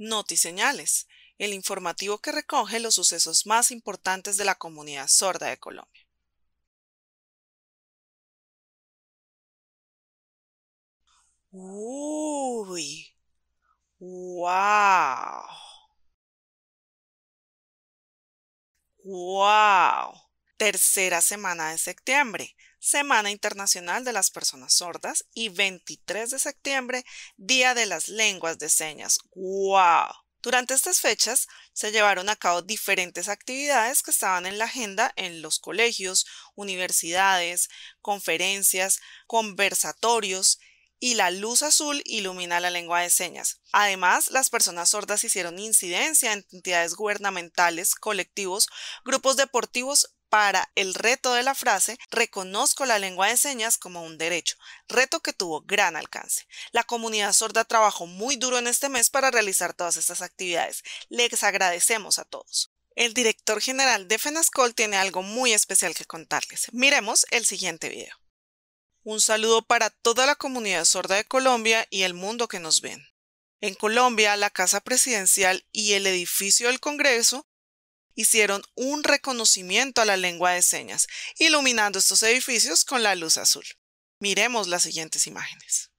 Notiseñales, el informativo que recoge los sucesos más importantes de la comunidad sorda de Colombia. Uy, wow, tercera semana de septiembre, Semana Internacional de las Personas Sordas y 23 de septiembre, Día de las Lenguas de Señas. ¡Wow! Durante estas fechas se llevaron a cabo diferentes actividades que estaban en la agenda en los colegios, universidades, conferencias, conversatorios y la luz azul ilumina la lengua de señas. Además, las personas sordas hicieron incidencia en entidades gubernamentales, colectivos, grupos deportivos, para el reto de la frase Reconozco la lengua de señas como un derecho, reto que tuvo gran alcance. La comunidad sorda trabajó muy duro en este mes para realizar todas estas actividades. Les agradecemos a todos. El director general de FENASCOL tiene algo muy especial que contarles. Miremos el siguiente video. Un saludo para toda la comunidad sorda de Colombia y el mundo que nos ven. En Colombia, la Casa Presidencial y el edificio del Congreso hicieron un reconocimiento a la lengua de señas, iluminando estos edificios con la luz azul. Miremos las siguientes imágenes.